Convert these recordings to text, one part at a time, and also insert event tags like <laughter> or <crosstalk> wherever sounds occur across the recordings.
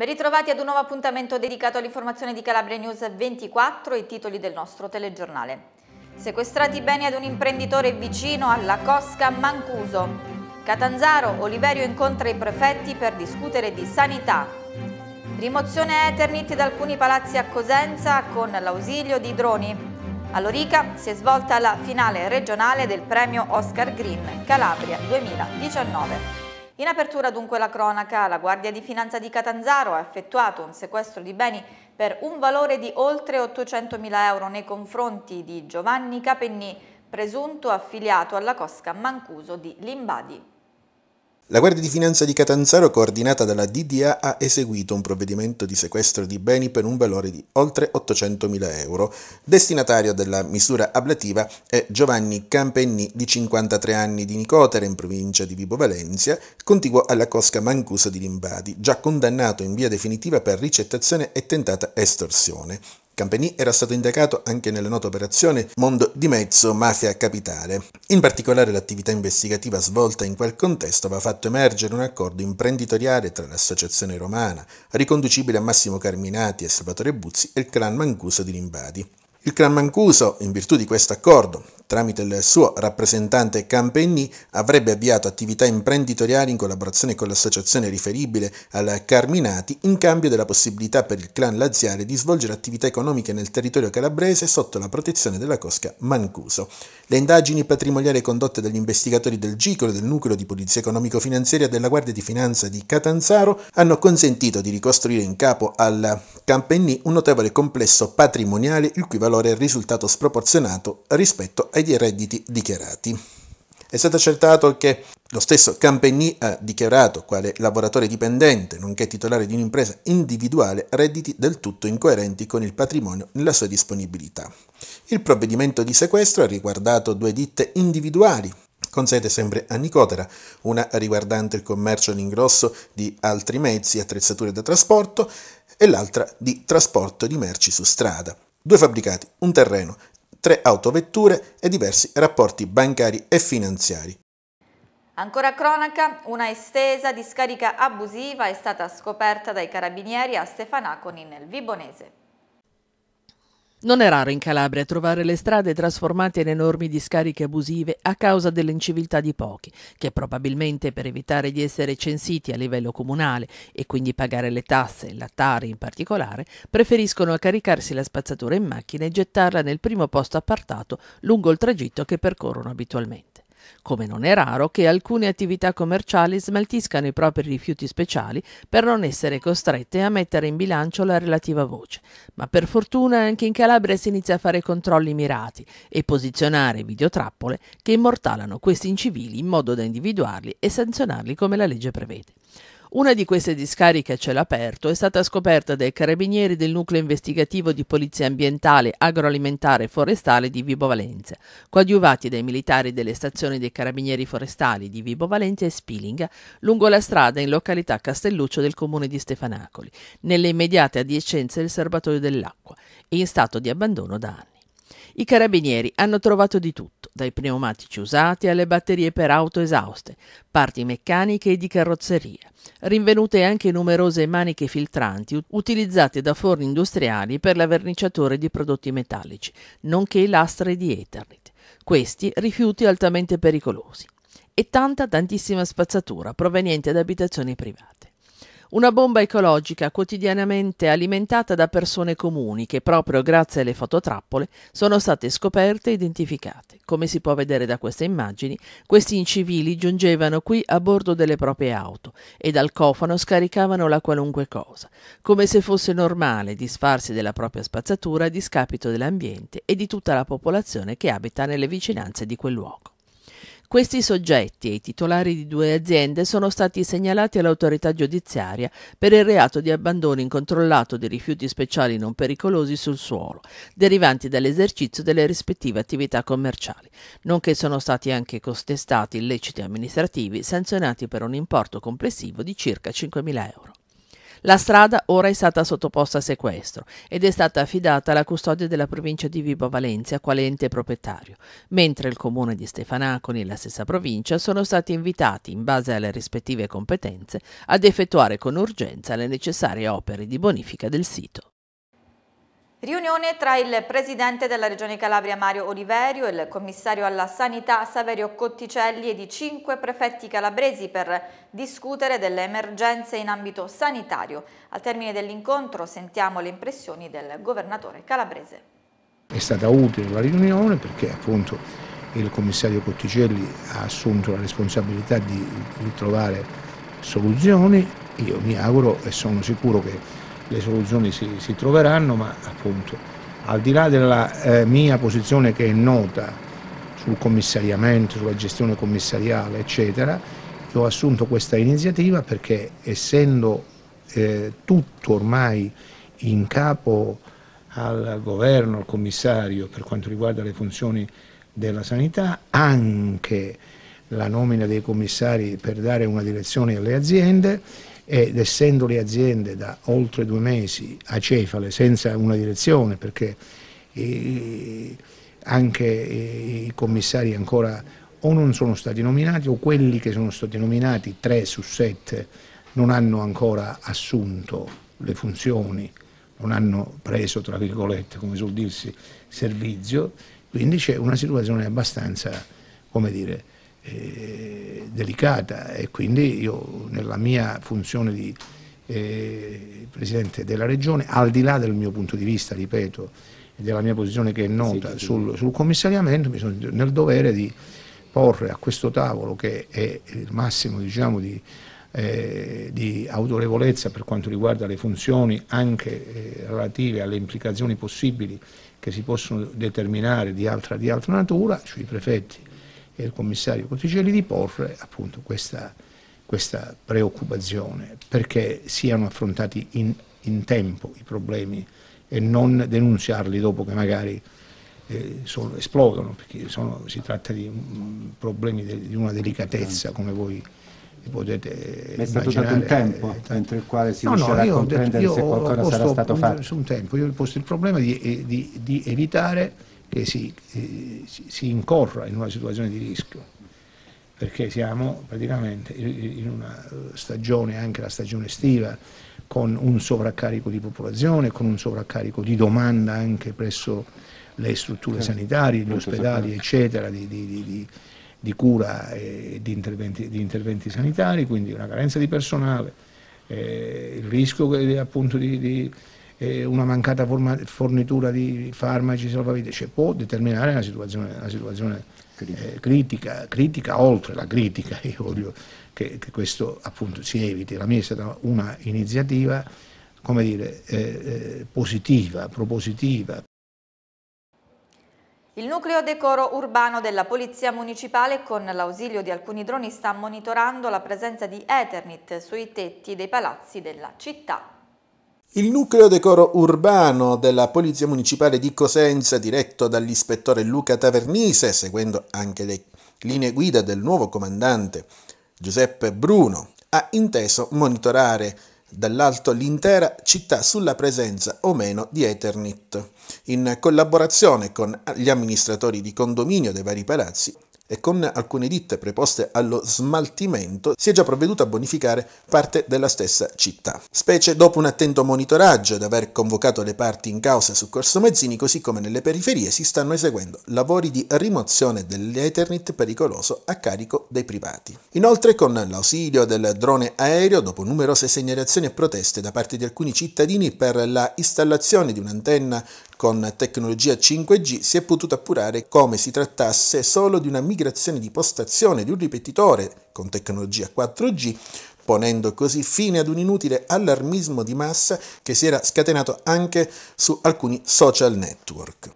Ben ritrovati ad un nuovo appuntamento dedicato all'informazione di Calabria News 24 e i titoli del nostro telegiornale. Sequestrati beni ad un imprenditore vicino alla Cosca Mancuso. Catanzaro, Oliverio incontra i prefetti per discutere di sanità. Rimozione Eternit da alcuni palazzi a Cosenza con l'ausilio di droni. A Lorica si è svolta la finale regionale del premio Oscar Green Calabria 2019. In apertura dunque la cronaca, la Guardia di Finanza di Catanzaro ha effettuato un sequestro di beni per un valore di oltre 800.000 euro nei confronti di Giovanni Capennì, presunto affiliato alla Cosca Mancuso di Limbadi. La Guardia di Finanza di Catanzaro, coordinata dalla DDA, ha eseguito un provvedimento di sequestro di beni per un valore di oltre 800.000 euro. Destinatario della misura ablativa è Giovanni Campenni, di 53 anni, di Nicotera, in provincia di Vibo Valencia, contiguo alla Cosca Mancuso di Limbadi, già condannato in via definitiva per ricettazione e tentata estorsione. Campenì era stato indagato anche nella nota operazione Mondo di Mezzo Mafia Capitale. In particolare l'attività investigativa svolta in quel contesto aveva fatto emergere un accordo imprenditoriale tra l'Associazione Romana, riconducibile a Massimo Carminati e Salvatore Buzzi, e il clan Mancuso di Limbadi. Il clan Mancuso, in virtù di questo accordo, tramite il suo rappresentante Campegni, avrebbe avviato attività imprenditoriali in collaborazione con l'associazione riferibile al Carminati in cambio della possibilità per il clan laziale di svolgere attività economiche nel territorio calabrese sotto la protezione della cosca Mancuso. Le indagini patrimoniali condotte dagli investigatori del GICOL e del nucleo di polizia economico-finanziaria della Guardia di Finanza di Catanzaro hanno consentito di ricostruire in capo al Campegni un notevole complesso patrimoniale il cui valore è risultato sproporzionato rispetto ai e redditi dichiarati. È stato accertato che lo stesso Campegni ha dichiarato, quale lavoratore dipendente, nonché titolare di un'impresa individuale, redditi del tutto incoerenti con il patrimonio nella sua disponibilità. Il provvedimento di sequestro ha riguardato due ditte individuali, con sede sempre a Nicotera, una riguardante il commercio all'ingrosso di altri mezzi e attrezzature da trasporto e l'altra di trasporto di merci su strada. Due fabbricati, un terreno tre autovetture e diversi rapporti bancari e finanziari. Ancora cronaca, una estesa discarica abusiva è stata scoperta dai carabinieri a Stefanaconi nel Vibonese. Non è raro in Calabria trovare le strade trasformate in enormi discariche abusive a causa dell'inciviltà di pochi, che probabilmente per evitare di essere censiti a livello comunale e quindi pagare le tasse, la Tari in particolare, preferiscono caricarsi la spazzatura in macchina e gettarla nel primo posto appartato lungo il tragitto che percorrono abitualmente come non è raro che alcune attività commerciali smaltiscano i propri rifiuti speciali per non essere costrette a mettere in bilancio la relativa voce. Ma per fortuna anche in Calabria si inizia a fare controlli mirati e posizionare videotrappole che immortalano questi incivili in modo da individuarli e sanzionarli come la legge prevede. Una di queste discariche a cielo aperto è stata scoperta dai carabinieri del nucleo investigativo di polizia ambientale, agroalimentare e forestale di Vibo Valentia, coadiuvati dai militari delle stazioni dei carabinieri forestali di Vibo Valentia e Spilinga, lungo la strada in località Castelluccio del comune di Stefanacoli, nelle immediate adiacenze del serbatoio dell'acqua, in stato di abbandono da anni. I carabinieri hanno trovato di tutto, dai pneumatici usati alle batterie per auto esauste, parti meccaniche e di carrozzeria, rinvenute anche numerose maniche filtranti utilizzate da forni industriali per la verniciatura di prodotti metallici, nonché lastre di Ethernet. Questi rifiuti altamente pericolosi. E tanta, tantissima spazzatura proveniente da abitazioni private. Una bomba ecologica quotidianamente alimentata da persone comuni che proprio grazie alle fototrappole sono state scoperte e identificate. Come si può vedere da queste immagini, questi incivili giungevano qui a bordo delle proprie auto e dal cofano scaricavano la qualunque cosa, come se fosse normale disfarsi della propria spazzatura a discapito dell'ambiente e di tutta la popolazione che abita nelle vicinanze di quel luogo. Questi soggetti e i titolari di due aziende sono stati segnalati all'autorità giudiziaria per il reato di abbandono incontrollato di rifiuti speciali non pericolosi sul suolo, derivanti dall'esercizio delle rispettive attività commerciali, nonché sono stati anche contestati illeciti amministrativi sanzionati per un importo complessivo di circa 5.000 euro. La strada ora è stata sottoposta a sequestro ed è stata affidata alla custodia della provincia di Vibo Valencia quale ente proprietario, mentre il comune di Stefanaconi e la stessa provincia sono stati invitati, in base alle rispettive competenze, ad effettuare con urgenza le necessarie opere di bonifica del sito. Riunione tra il Presidente della Regione Calabria Mario Oliverio il Commissario alla Sanità Saverio Cotticelli e i cinque prefetti calabresi per discutere delle emergenze in ambito sanitario. Al termine dell'incontro sentiamo le impressioni del Governatore calabrese. È stata utile la riunione perché appunto il Commissario Cotticelli ha assunto la responsabilità di, di trovare soluzioni. Io mi auguro e sono sicuro che le soluzioni si, si troveranno, ma appunto al di là della eh, mia posizione che è nota sul commissariamento, sulla gestione commissariale, eccetera, io ho assunto questa iniziativa perché essendo eh, tutto ormai in capo al governo, al commissario per quanto riguarda le funzioni della sanità, anche la nomina dei commissari per dare una direzione alle aziende, ed essendo le aziende da oltre due mesi a cefale senza una direzione perché eh, anche eh, i commissari ancora o non sono stati nominati o quelli che sono stati nominati, tre su sette, non hanno ancora assunto le funzioni, non hanno preso, tra virgolette, come suol dirsi, servizio, quindi c'è una situazione abbastanza, come dire, eh, delicata e quindi io nella mia funzione di eh, Presidente della Regione, al di là del mio punto di vista, ripeto, e della mia posizione che è nota sì, sì. Sul, sul, commissariamento, mi sono nel dovere di porre a questo tavolo che è il massimo diciamo, di, eh, di, autorevolezza per quanto riguarda le funzioni anche eh, relative alle implicazioni possibili che si possono determinare di altra, di altra natura, sui prefetti e il commissario Cotticelli di porre appunto questa, questa preoccupazione perché siano affrontati in, in, tempo i problemi e non denunciarli dopo che magari eh, sono, esplodono, perché sono, si tratta di um, problemi de, di una delicatezza come voi potete Ma è stato dato un eh, tempo eh, il quale si no, riuscirà no, a comprendere detto, se qualcosa sarà stato fatto. Un, su un tempo, io ho posto il problema di, eh, di, di evitare che si, eh, si, incorra in una situazione di rischio, perché siamo praticamente in una stagione, anche la stagione estiva, con un sovraccarico di popolazione, con un sovraccarico di domanda anche presso le strutture sanitarie, gli ospedali, eccetera, di, di, di, di cura e interventi, di interventi, sanitari, quindi una carenza di personale, eh, il rischio che, appunto di eh, una mancata forma, fornitura di farmaci salvavite cioè, può determinare una situazione, una situazione eh, critica, critica oltre la critica, <laughs> io voglio che, che, questo appunto si eviti. La mia è stata una iniziativa come dire, eh, eh, positiva, propositiva, il nucleo decoro urbano della Polizia Municipale con l'ausilio di alcuni droni sta monitorando la presenza di Eternit sui tetti dei palazzi della città. Il nucleo decoro urbano della Polizia Municipale di Cosenza, diretto dall'ispettore Luca Tavernise, seguendo anche le linee guida del nuovo comandante Giuseppe Bruno, ha inteso monitorare dall'alto l'intera città sulla presenza o meno di Eternit, in collaborazione con gli amministratori di condominio dei vari palazzi e con alcune ditte preposte allo smaltimento si è già provveduto a bonificare parte della stessa città. Specie dopo un attento monitoraggio ed aver convocato le parti in causa su Corso Mezzini, così come nelle periferie si stanno eseguendo lavori di rimozione dell'Eternit pericoloso a carico dei privati. Inoltre con l'ausilio del drone aereo, dopo numerose segnalazioni e proteste da parte di alcuni cittadini per la installazione di un'antenna con tecnologia 5G si è potuto appurare come si trattasse solo di una migrazione di postazione di un ripetitore con tecnologia 4G ponendo così fine ad un inutile allarmismo di massa che si era scatenato anche su alcuni social network.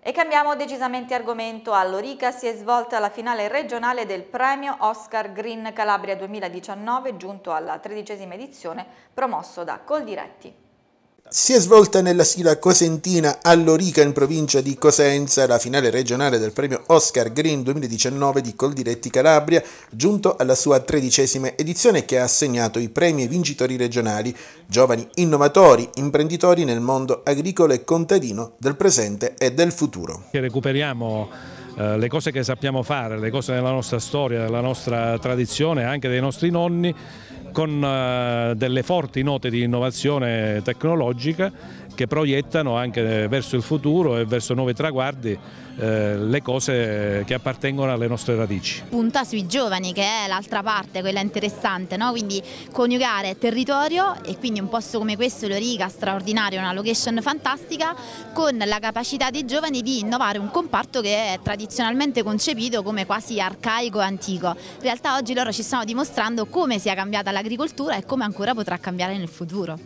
E cambiamo decisamente argomento. A Lorica si è svolta la finale regionale del premio Oscar Green Calabria 2019, giunto alla tredicesima edizione, promosso da Coldiretti. Si è svolta nella sila cosentina a Lorica in provincia di Cosenza la finale regionale del premio Oscar Green 2019 di Coldiretti Calabria, giunto alla sua tredicesima edizione che ha assegnato i premi ai vincitori regionali, giovani innovatori, imprenditori nel mondo agricolo e contadino del presente e del futuro. Che recuperiamo eh, le cose che sappiamo fare, le cose della nostra storia, della nostra tradizione, anche dei nostri nonni, con eh, delle forti note di innovazione tecnologica che proiettano anche eh, verso il futuro e verso nuovi traguardi eh, le cose che appartengono alle nostre radici. Punta sui giovani che è l'altra parte, quella interessante, no? quindi coniugare territorio e quindi un posto come questo, Loriga, straordinario, una location fantastica, con la capacità dei giovani di innovare un comparto che è tradizionalmente concepito come quasi arcaico e antico. In realtà oggi loro ci stanno dimostrando come sia cambiata l'agricoltura e come ancora potrà cambiare nel futuro.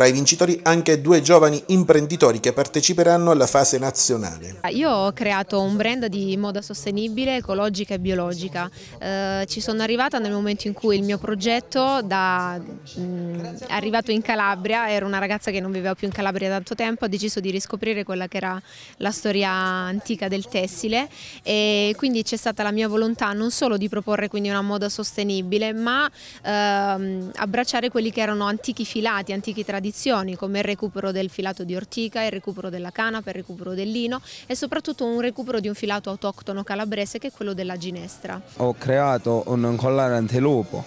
Tra i vincitori anche due giovani imprenditori che parteciperanno alla fase nazionale. Io ho creato un brand di moda sostenibile, ecologica e biologica. Eh, ci sono arrivata nel momento in cui il mio progetto, da, mh, mm, arrivato in Calabria, ero una ragazza che non viveva più in Calabria da tanto tempo, ho deciso di riscoprire quella che era la storia antica del tessile e quindi c'è stata la mia volontà non solo di proporre quindi una moda sostenibile ma ehm, abbracciare quelli che erano antichi filati, antichi tradizioni condizioni come il recupero del filato di ortica, il recupero della canapa, il recupero del lino e soprattutto un recupero di un filato autoctono calabrese che è quello della ginestra. Ho creato un collare antilupo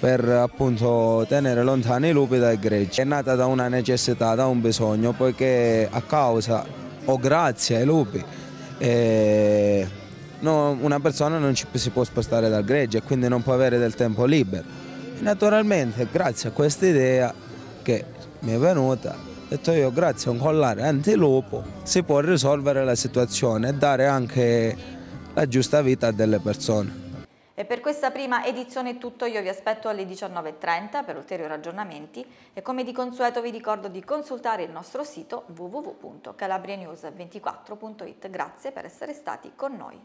per appunto tenere lontani i lupi dai greggi. È nata da una necessità, da un bisogno, poiché a causa o grazie ai lupi eh, no, una persona non ci, si può spostare dal greggio e quindi non può avere del tempo libero. Naturalmente grazie a questa idea che mi è venuta detto io grazie a un collare antilupo si può risolvere la situazione e dare anche la giusta vita a delle persone. E per questa prima edizione è tutto, io vi aspetto alle 19.30 per ulteriori aggiornamenti e come di consueto vi ricordo di consultare il nostro sito www.calabrianews24.it. Grazie per essere stati con noi.